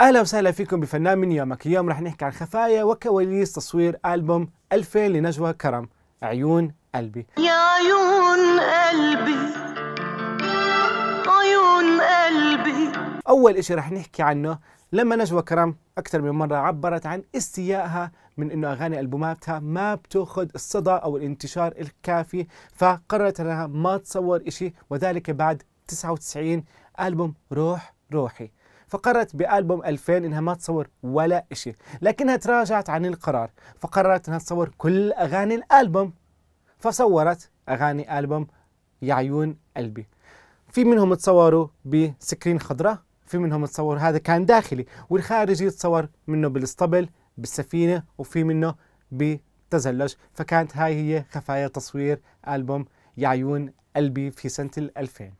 اهلا وسهلا فيكم بفنان من يومك اليوم رح نحكي عن خفايا وكواليس تصوير البوم الفين لنجوى كرم عيون قلبي يا عيون قلبي عيون قلبي اول اشي رح نحكي عنه لما نجوى كرم اكثر من مره عبرت عن استيائها من انه اغاني البوماتها ما بتاخذ الصدى او الانتشار الكافي فقررت انها ما تصور اشي وذلك بعد 99 البوم روح روحي فقررت بألبوم 2000 إنها ما تصور ولا شيء لكنها تراجعت عن القرار فقررت إنها تصور كل أغاني الألبوم فصورت أغاني ألبوم يا عيون قلبي في منهم تصوروا بسكرين خضراء في منهم تصور هذا كان داخلي والخارجي تصور منه بالاسطبل بالسفينة وفي منه بتزلج فكانت هاي هي خفايا تصوير ألبوم يا عيون قلبي في سنة 2000